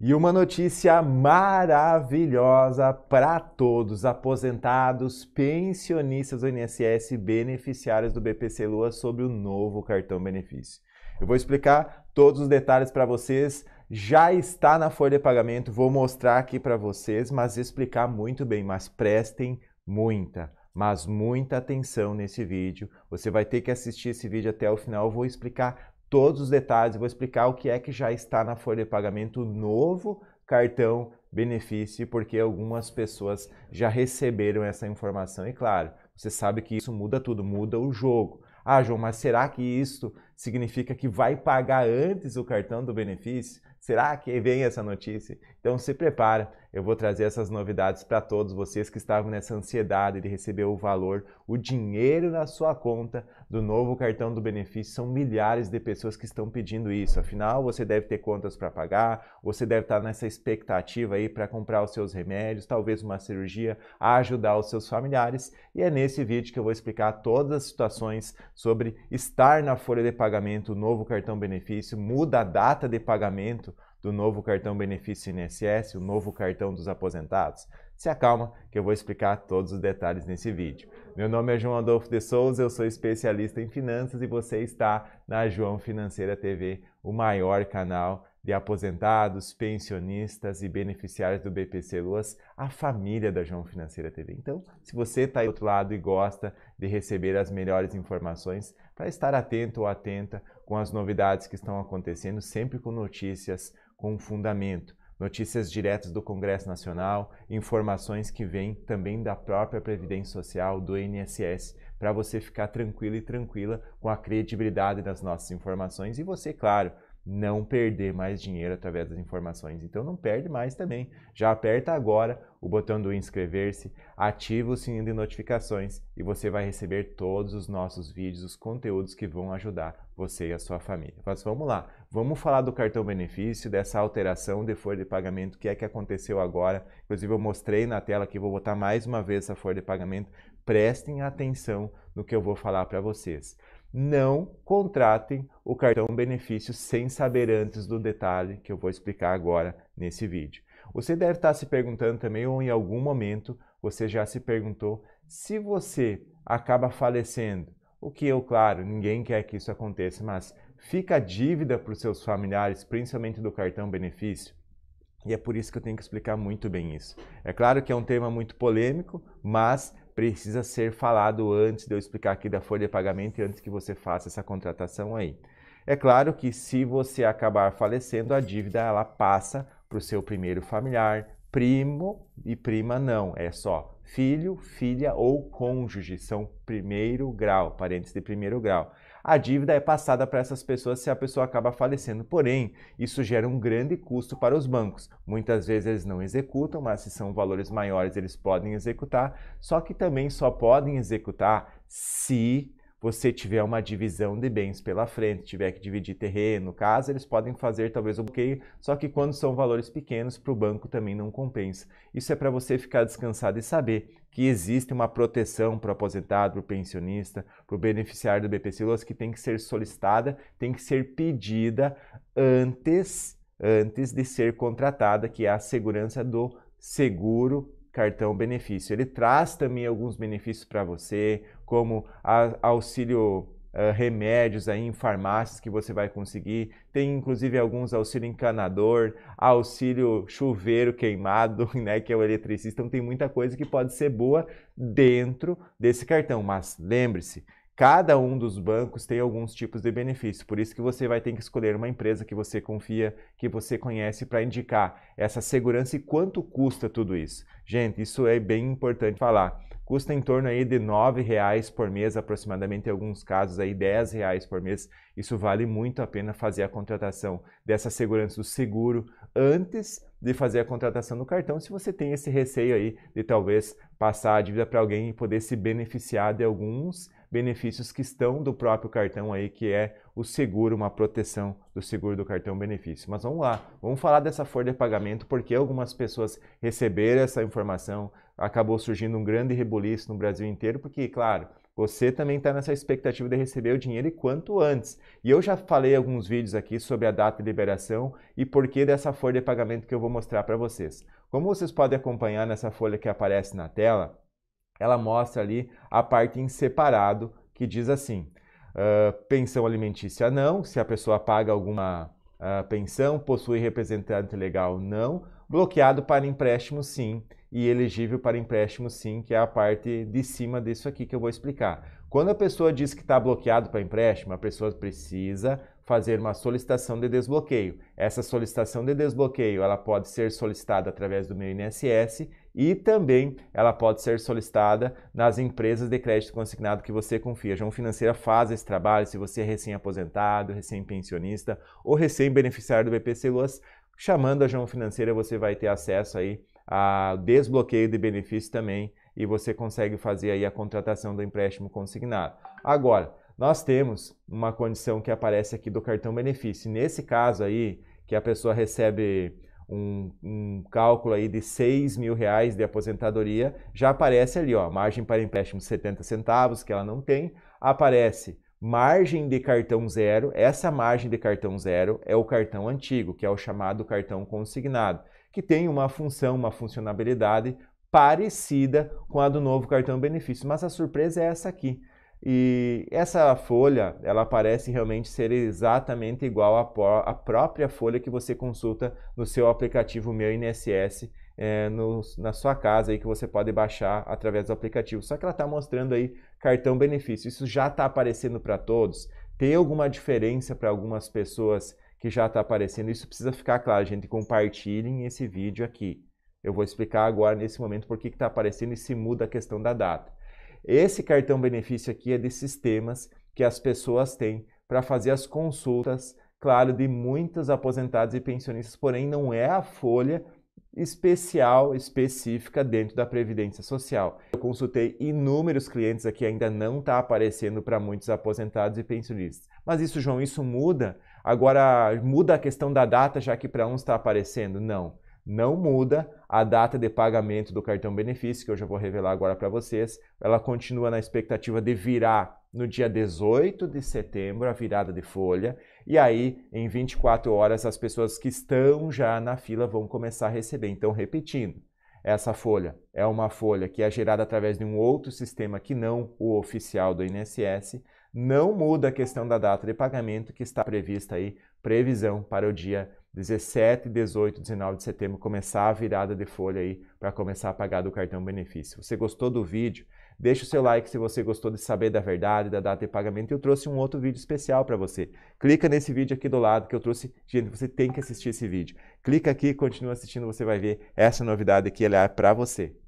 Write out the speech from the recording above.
E uma notícia maravilhosa para todos, aposentados, pensionistas do INSS, beneficiários do BPC Lua sobre o novo cartão benefício. Eu vou explicar todos os detalhes para vocês, já está na folha de pagamento, vou mostrar aqui para vocês, mas explicar muito bem, mas prestem muita, mas muita atenção nesse vídeo. Você vai ter que assistir esse vídeo até o final, eu vou explicar todos os detalhes, vou explicar o que é que já está na folha de pagamento novo cartão benefício, porque algumas pessoas já receberam essa informação. E claro, você sabe que isso muda tudo, muda o jogo. Ah, João, mas será que isso significa que vai pagar antes o cartão do benefício? Será que vem essa notícia? Então se prepara, eu vou trazer essas novidades para todos vocês que estavam nessa ansiedade de receber o valor, o dinheiro na sua conta do novo cartão do benefício. São milhares de pessoas que estão pedindo isso. Afinal, você deve ter contas para pagar, você deve estar tá nessa expectativa aí para comprar os seus remédios, talvez uma cirurgia, ajudar os seus familiares. E é nesse vídeo que eu vou explicar todas as situações sobre estar na folha de pagamento, o novo cartão benefício, muda a data de pagamento do novo cartão benefício INSS, o novo cartão dos aposentados? Se acalma que eu vou explicar todos os detalhes nesse vídeo. Meu nome é João Adolfo de Souza, eu sou especialista em finanças e você está na João Financeira TV, o maior canal de aposentados, pensionistas e beneficiários do BPC Luas, a família da João Financeira TV. Então, se você está do outro lado e gosta de receber as melhores informações, para estar atento ou atenta com as novidades que estão acontecendo, sempre com notícias com fundamento, notícias diretas do Congresso Nacional, informações que vêm também da própria Previdência Social, do INSS, para você ficar tranquilo e tranquila com a credibilidade das nossas informações e você, claro, não perder mais dinheiro através das informações. Então não perde mais também. Já aperta agora o botão do inscrever-se, ativa o sininho de notificações e você vai receber todos os nossos vídeos, os conteúdos que vão ajudar você e a sua família. Mas vamos lá, vamos falar do cartão benefício, dessa alteração de folha de pagamento, que é que aconteceu agora. Inclusive eu mostrei na tela aqui, vou botar mais uma vez essa folha de pagamento. Prestem atenção no que eu vou falar para vocês não contratem o cartão benefício sem saber antes do detalhe que eu vou explicar agora nesse vídeo. Você deve estar se perguntando também, ou em algum momento você já se perguntou, se você acaba falecendo, o que eu, claro, ninguém quer que isso aconteça, mas fica a dívida para os seus familiares, principalmente do cartão benefício? E é por isso que eu tenho que explicar muito bem isso. É claro que é um tema muito polêmico, mas precisa ser falado antes de eu explicar aqui da folha de pagamento e antes que você faça essa contratação aí. É claro que se você acabar falecendo, a dívida ela passa para o seu primeiro familiar, primo e prima não, é só filho, filha ou cônjuge, são primeiro grau, parentes de primeiro grau a dívida é passada para essas pessoas se a pessoa acaba falecendo. Porém, isso gera um grande custo para os bancos. Muitas vezes eles não executam, mas se são valores maiores, eles podem executar, só que também só podem executar se você tiver uma divisão de bens pela frente, tiver que dividir terreno, casa, eles podem fazer talvez o bloqueio, só que quando são valores pequenos, para o banco também não compensa. Isso é para você ficar descansado e saber que existe uma proteção para o aposentado, para o pensionista, para o beneficiário do BPCILOS, que tem que ser solicitada, tem que ser pedida antes, antes de ser contratada, que é a segurança do seguro cartão benefício. Ele traz também alguns benefícios para você, como a, auxílio eh, remédios aí em farmácias que você vai conseguir. Tem inclusive alguns auxílio encanador, auxílio chuveiro queimado, né, que é o eletricista. Então tem muita coisa que pode ser boa dentro desse cartão, mas lembre-se Cada um dos bancos tem alguns tipos de benefício, por isso que você vai ter que escolher uma empresa que você confia, que você conhece para indicar essa segurança e quanto custa tudo isso. Gente, isso é bem importante falar. Custa em torno aí de R$ 9,00 por mês, aproximadamente em alguns casos aí R$ 10,00 por mês. Isso vale muito a pena fazer a contratação dessa segurança do seguro antes de fazer a contratação do cartão, se você tem esse receio aí de talvez passar a dívida para alguém e poder se beneficiar de alguns benefícios que estão do próprio cartão aí, que é o seguro, uma proteção do seguro do cartão benefício. Mas vamos lá, vamos falar dessa folha de pagamento, porque algumas pessoas receberam essa informação, acabou surgindo um grande rebuliço no Brasil inteiro, porque, claro, você também está nessa expectativa de receber o dinheiro e quanto antes. E eu já falei alguns vídeos aqui sobre a data de liberação e por que dessa folha de pagamento que eu vou mostrar para vocês. Como vocês podem acompanhar nessa folha que aparece na tela, ela mostra ali a parte em separado que diz assim: uh, pensão alimentícia não, se a pessoa paga alguma uh, pensão, possui representante legal não, bloqueado para empréstimo sim e elegível para empréstimo sim, que é a parte de cima disso aqui que eu vou explicar. Quando a pessoa diz que está bloqueado para empréstimo, a pessoa precisa fazer uma solicitação de desbloqueio. Essa solicitação de desbloqueio ela pode ser solicitada através do meu INSS e também ela pode ser solicitada nas empresas de crédito consignado que você confia. A João Financeira faz esse trabalho, se você é recém-aposentado, recém-pensionista ou recém-beneficiário do BPC Luas, chamando a João Financeira você vai ter acesso aí a desbloqueio de benefício também e você consegue fazer aí a contratação do empréstimo consignado. Agora, nós temos uma condição que aparece aqui do cartão benefício. Nesse caso aí, que a pessoa recebe um, um, cálculo aí de 6 mil reais de aposentadoria, já aparece ali, ó, margem para empréstimo 70 centavos, que ela não tem, aparece margem de cartão zero, essa margem de cartão zero é o cartão antigo, que é o chamado cartão consignado, que tem uma função, uma funcionalidade parecida com a do novo cartão benefício, mas a surpresa é essa aqui. E essa folha, ela parece realmente ser exatamente igual à, própria folha que você consulta no seu aplicativo Meu INSS é, eh, no, na sua casa aí que você pode baixar através do aplicativo. Só que ela está mostrando aí cartão benefício. Isso já está aparecendo para todos? Tem alguma diferença para algumas pessoas que já está aparecendo? Isso precisa ficar claro, gente. Compartilhem esse vídeo aqui. Eu vou explicar agora nesse momento por que está aparecendo e se muda a questão da data. Esse cartão benefício aqui é de sistemas que as pessoas têm para fazer as consultas, claro, de muitos aposentados e pensionistas, porém não é a folha especial, específica dentro da Previdência Social. Eu consultei inúmeros clientes aqui, ainda não está aparecendo para muitos aposentados e pensionistas. Mas isso, João, isso muda? Agora, muda a questão da data, já que para uns está aparecendo? Não não muda a data de pagamento do cartão benefício, que eu já vou revelar agora para vocês. Ela continua na expectativa de virar no dia 18 de setembro, a virada de folha, e aí em 24 horas as pessoas que estão já na fila vão começar a receber. Então, repetindo, essa folha é uma folha que é gerada através de um outro sistema que não o oficial do INSS. Não muda a questão da data de pagamento que está prevista aí, previsão para o dia 17, 18, 19 de setembro, começar a virada de folha aí para começar a pagar do cartão benefício. Você gostou do vídeo? Deixa o seu like se você gostou de saber da verdade, da data de pagamento. Eu trouxe um outro vídeo especial para você. Clica nesse vídeo aqui do lado que eu trouxe. Gente, você tem que assistir esse vídeo. Clica aqui, continua assistindo, você vai ver essa novidade que ela é para você.